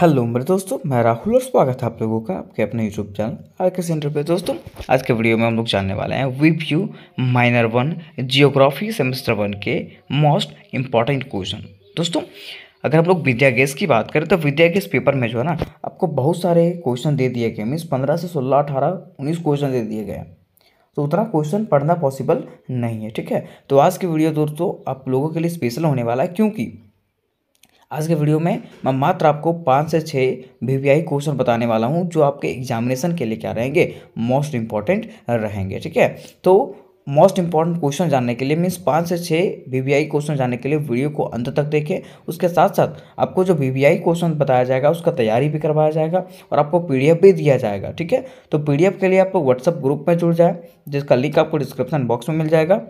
hello मेरे दोस्तों मैं राहुल और स्वागत है आप लोगों का आपके अपने YouTube channel R K center पर दोस्तों आज के वीडियो में हम लोग जानने वाले हैं V U minor one geography semester one के मोस्ट इम्पॉर्टेंट क्वेश्चन दोस्तों अगर हम लोग विद्या गैस की बात करें तो विद्या गैस पेपर में जो है ना आपको बहुत सारे क्वेश्चन दे दिए गए मीन्स पंद्रह से सोलह अठारह उन्नीस क्वेश्चन दे दिए गए तो उतना क्वेश्चन पढ़ना पॉसिबल नहीं है ठीक है तो आज की वीडियो दोस्तों आप लोगों के लिए स्पेशल होने वाला है क्योंकि आज के वीडियो में मैं मात्र आपको पाँच से छः वी वी आई क्वेश्चन बताने वाला हूँ जो आपके एग्जामिनेशन के लिए क्या रहेंगे मोस्ट इम्पॉर्टेंट रहेंगे ठीक है तो मोस्ट इम्पॉर्टेंट क्वेश्चन जानने के लिए मीन्स पाँच से छः वी वी आई क्वेश्चन जानने के लिए वीडियो को अंत तक देखें उसके साथ साथ आपको जो वी वी आई क्वेश्चन बताया जाएगा उसका तैयारी भी करवाया जाएगा और आपको पी डी एफ भी दिया जाएगा ठीक है तो पी डी एफ के लिए आपको व्हाट्सअप ग्रुप में जुड़ जाए जिसका लिंक आपको डिस्क्रिप्शन बॉक्स में मिल जाएगा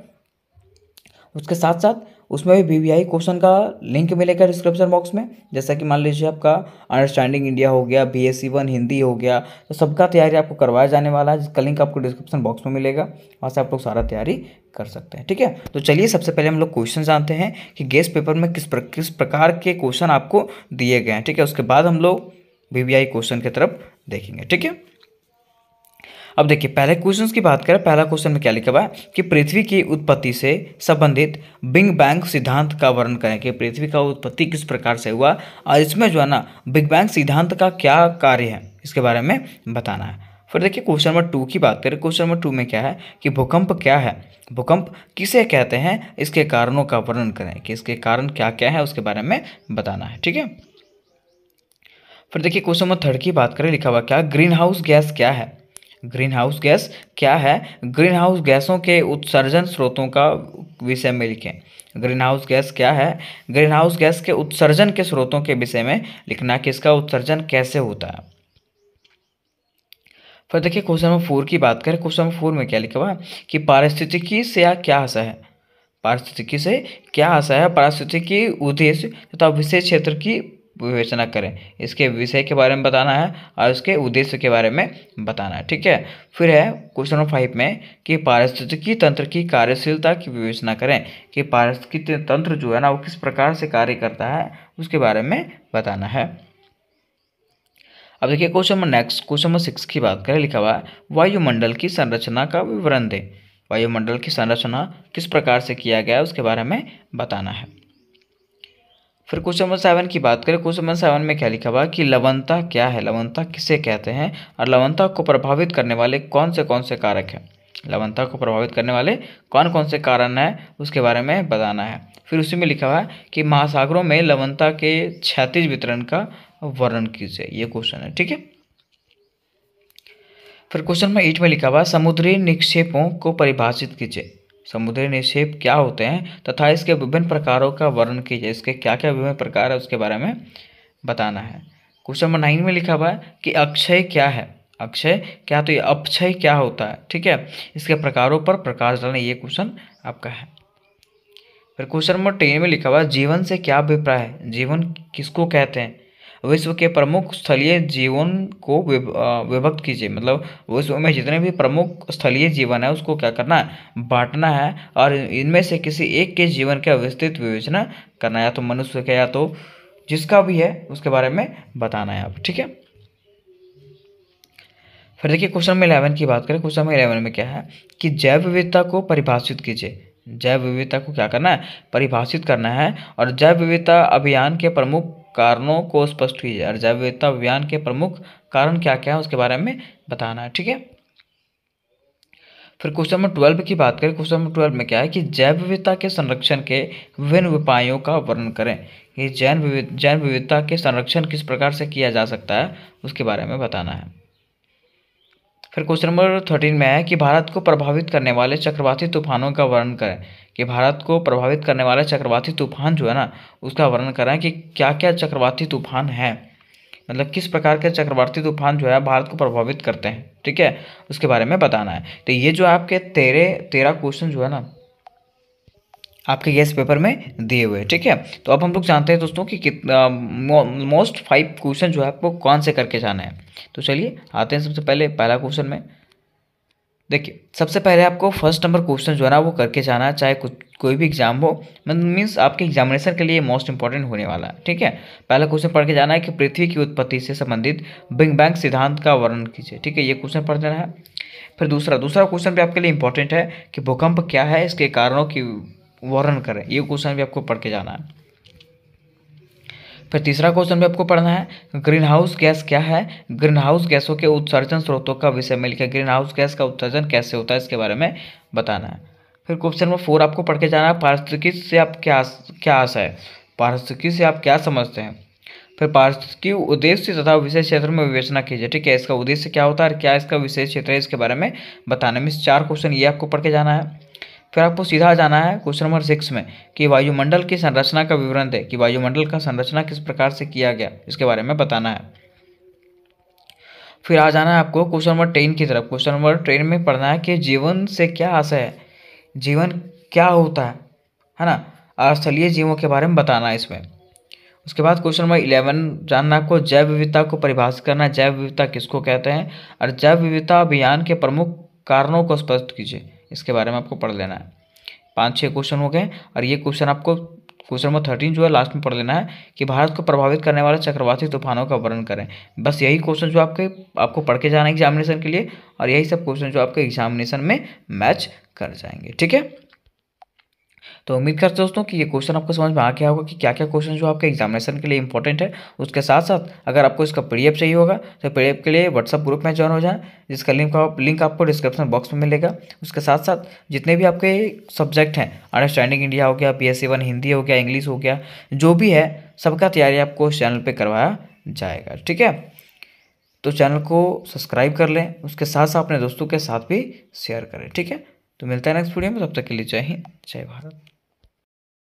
उसके साथ साथ उसमें भी वी वी क्वेश्चन का लिंक मिलेगा डिस्क्रिप्शन बॉक्स में जैसा कि मान लीजिए आपका अंडरस्टैंडिंग इंडिया हो गया बी एस वन हिंदी हो गया तो सबका तैयारी आपको करवाया जाने वाला है जिसका लिंक आपको डिस्क्रिप्शन बॉक्स में मिलेगा वहाँ से आप लोग सारा तैयारी कर सकते हैं ठीक है तो चलिए सबसे पहले हम लोग क्वेश्चन जानते हैं कि गेस्ट पेपर में किस प्र, किस प्रकार के क्वेश्चन आपको दिए गए हैं ठीक है उसके बाद हम लोग वी क्वेश्चन की तरफ देखेंगे ठीक है अब देखिए पहले क्वेश्चन की बात करें पहला क्वेश्चन में क्या लिखा हुआ है कि पृथ्वी की उत्पत्ति से संबंधित बिग बैंग सिद्धांत का वर्णन करें कि पृथ्वी का उत्पत्ति किस प्रकार से हुआ और इसमें जो है ना बिग बैंग सिद्धांत का क्या कार्य है इसके बारे में बताना है फिर देखिए क्वेश्चन नंबर टू की बात करें क्वेश्चन नंबर टू में क्या है कि भूकंप क्या है भूकंप किसे कहते हैं इसके कारणों का वर्णन करें कि इसके कारण क्या क्या है उसके बारे में बताना है ठीक है फिर देखिए क्वेश्चन नंबर थर्ड की बात करें लिखा हुआ क्या ग्रीन हाउस गैस क्या है ग्रीन हाउस गैस क्या है ग्रीन हाउस गैसों के उत्सर्जन स्रोतों का विषय में लिखें ग्रीन हाउस गैस क्या है ग्रीन हाउस गैस के उत्सर्जन के स्रोतों के विषय में लिखना कि इसका उत्सर्जन कैसे होता है फिर देखिए क्वेश्चन नंबर फोर की बात करें क्वेश्चन नंबर फोर में क्या लिखा हुआ कि पारिस्थितिकी से या क्या आशा है पारिस्थितिकी से क्या आशा है पारिस्थितिकी उद्देश्य तथा विशेष क्षेत्र की विवेचना करें इसके विषय के बारे में बताना है और इसके उद्देश्य के बारे में बताना है ठीक है फिर है क्वेश्चन नंबर फाइव में कि पारिस्थितिकी तंत्र की कार्यशीलता की विवेचना करें कि पारिस्थितिकी तंत्र जो है ना वो किस प्रकार से कार्य करता है उसके बारे में बताना है अब देखिए question number next question number six की बात करें लिखा हुआ है वायुमंडल की संरचना का विवरण दें वायुमंडल की संरचना किस प्रकार से किया गया है उसके बारे में बताना है फिर क्वेश्चन नंबर सेवन की बात करें क्वेश्चन नंबर सेवन में क्या लिखा हुआ कि लवनता क्या है लवनता किसे कहते हैं और लवनता को प्रभावित करने वाले कौन से कौन से कारक हैं लवनता को प्रभावित करने वाले कौन कौन से कारण हैं उसके बारे में बताना है फिर उसी में लिखा हुआ है कि महासागरों में लवनता के क्षैतिज वितरण का वर्णन कीजिए ये क्वेश्चन है ठीक है फिर क्वेश्चन नंबर एट में लिखा हुआ समुद्री निक्षेपों को परिभाषित कीजिए समुद्री निक्षेप क्या होते हैं तथा इसके विभिन्न प्रकारों का वर्णन कीजिए इसके क्या क्या विभिन्न प्रकार है उसके बारे में बताना है क्वेश्चन नंबर नाइन में लिखा हुआ है कि अक्षय क्या है अक्षय क्या तो ये अपक्षय क्या होता है ठीक है इसके प्रकारों पर प्रकाश डालना ये क्वेश्चन आपका है फिर क्वेश्चन नंबर टेन में लिखा हुआ है जीवन से क्या अभिप्राय है जीवन किसको कहते हैं विश्व के प्रमुख स्थलीय जीवन को विभक्त कीजिए मतलब विश्व में जितने भी प्रमुख स्थलीय जीवन है उसको क्या करना है बांटना है और इनमें से किसी एक के जीवन का विस्तृत विवेचना करना या तो मनुष्य का या तो जिसका भी है उसके बारे में बताना है आप ठीक है फिर देखिए क्वेश्चन नंबर इलेवन की बात करें क्वेश्चन नंबर इलेवन में क्या है कि जैव विविधता को परिभाषित कीजिए जैव विविधता को क्या करना है परिभाषित करना है और जैव विविधता अभियान के प्रमुख कारणों को स्पष्ट कीजिए और अभियान के प्रमुख कारण क्या क्या है उसके बारे में बताना है ठीक है फिर क्वेश्चन नंबर ट्वेल्व की बात करें क्वेश्चन नंबर ट्वेल्व में क्या है कि जैव विविधता के संरक्षण के विभिन्न उपायों का वर्णन करें ये जैन विविध जैन विविधता के संरक्षण किस प्रकार से किया जा सकता है उसके बारे में बताना है फिर क्वेश्चन नंबर थर्टीन में है कि भारत को प्रभावित करने वाले चक्रवाती तूफानों का वर्णन करें कि भारत को प्रभावित करने वाले चक्रवाती तूफान जो है ना उसका वर्णन करें कि क्या क्या चक्रवाती तूफान हैं मतलब किस प्रकार के चक्रवाती तूफान जो है भारत को प्रभावित करते हैं ठीक है उसके बारे में बताना है तो ये जो आपके तेरह तेरह क्वेश्चन जो है ना आपके गेस्ट पेपर में दिए हुए ठीक है तो अब हम लोग जानते हैं दोस्तों कि कितना मोस्ट फाइव क्वेश्चन जो है आपको कौन से करके जाना है तो चलिए आते हैं सबसे पहले पहला क्वेश्चन में देखिए सबसे पहले आपको फर्स्ट नंबर क्वेश्चन जो है ना वो करके जाना चाहे कुछ कोई भी एग्जाम हो मीन्स मतलब आपके एग्जामिनेशन के लिए मोस्ट इंपॉर्टेंट होने वाला है ठीक है पहला क्वेश्चन पढ़ के जाना है कि पृथ्वी की उत्पत्ति से संबंधित बिग बैंग सिद्धांत का वर्णन कीजिए ठीक है ये क्वेश्चन पढ़ देना है फिर दूसरा दूसरा क्वेश्चन भी आपके लिए इंपॉर्टेंट है कि भूकंप क्या है इसके कारणों की वर्णन करें ये क्वेश्चन भी आपको पढ़ के जाना है फिर तीसरा क्वेश्चन भी आपको पढ़ना है ग्रीन हाउस गैस क्या है ग्रीन हाउस गैसों के उत्सर्जन स्रोतों का विषय में लिखा ग्रीन हाउस गैस का उत्सर्जन कैसे होता है इसके बारे में बताना है फिर क्वेश्चन नंबर फोर आपको पढ़ के जाना है पारिस्थितिकी से आप क्या क्या आशा है पारिस्थितिकी से आप क्या समझते हैं फिर पारिस्थितिकी उद्देश्य तथा विशेष क्षेत्र में विवेचना कीजिए ठीक है इसका उद्देश्य क्या होता है और क्या इसका विशेष क्षेत्र है इसके बारे में है मिस चार क्वेश्चन ये आपको पढ़ के जाना है फिर आपको सीधा जाना है क्वेश्चन नंबर सिक्स में कि वायुमंडल की संरचना का विवरण दे कि वायुमंडल का संरचना किस प्रकार से किया गया इसके बारे में बताना है फिर आ जाना है आपको क्वेश्चन नंबर टेन की तरफ क्वेश्चन नंबर टेन में पढ़ना है कि जीवन से क्या आशय है जीवन क्या होता है है ना स्थलीय जीवों के बारे में बताना है इसमें उसके बाद क्वेश्चन नंबर इलेवन जानना आपको जैव विविधता को परिभाषित करना है जैव विविधता किसको कहते हैं और जैव विविधता अभियान के प्रमुख कारणों को स्पष्ट कीजिए इसके बारे में आपको पढ़ लेना है पाँच छः क्वेश्चन हो गए और ये क्वेश्चन आपको क्वेश्चन नंबर थर्टीन जो है लास्ट में पढ़ लेना है कि भारत को प्रभावित करने वाले चक्रवाती तूफानों का वर्णन करें बस यही क्वेश्चन जो आपके आपको पढ़ के जाना है एग्जामिनेशन के लिए और यही सब क्वेश्चन जो आपके एग्जामिनेशन में मैच कर जाएंगे ठीक है तो उम्मीद करते दोस्तों कि ये क्वेश्चन आपको समझ में आ गया होगा कि क्या क्या क्वेश्चन जो आपके एग्जामिनेशन के लिए इंपॉर्टेंट है उसके साथ साथ अगर आपको इसका पी चाहिए होगा तो पी के लिए व्हाट्सअप ग्रुप में ज्वाइन हो जाए जिसका लिंक आप लिंक आपको डिस्क्रिप्शन बॉक्स में मिलेगा उसके साथ साथ जितने भी आपके सब्जेक्ट हैं अंडरस्टैंडिंग इंडिया हो गया पी वन हिंदी हो गया इंग्लिश हो गया जो भी है सबका तैयारी आपको इस चैनल पर करवाया जाएगा ठीक है तो चैनल को सब्सक्राइब कर लें उसके साथ साथ अपने दोस्तों के साथ भी शेयर करें ठीक है तो मिलता है नेक्स्ट वीडियो में तब तक के लिए जय हिंद जय भारत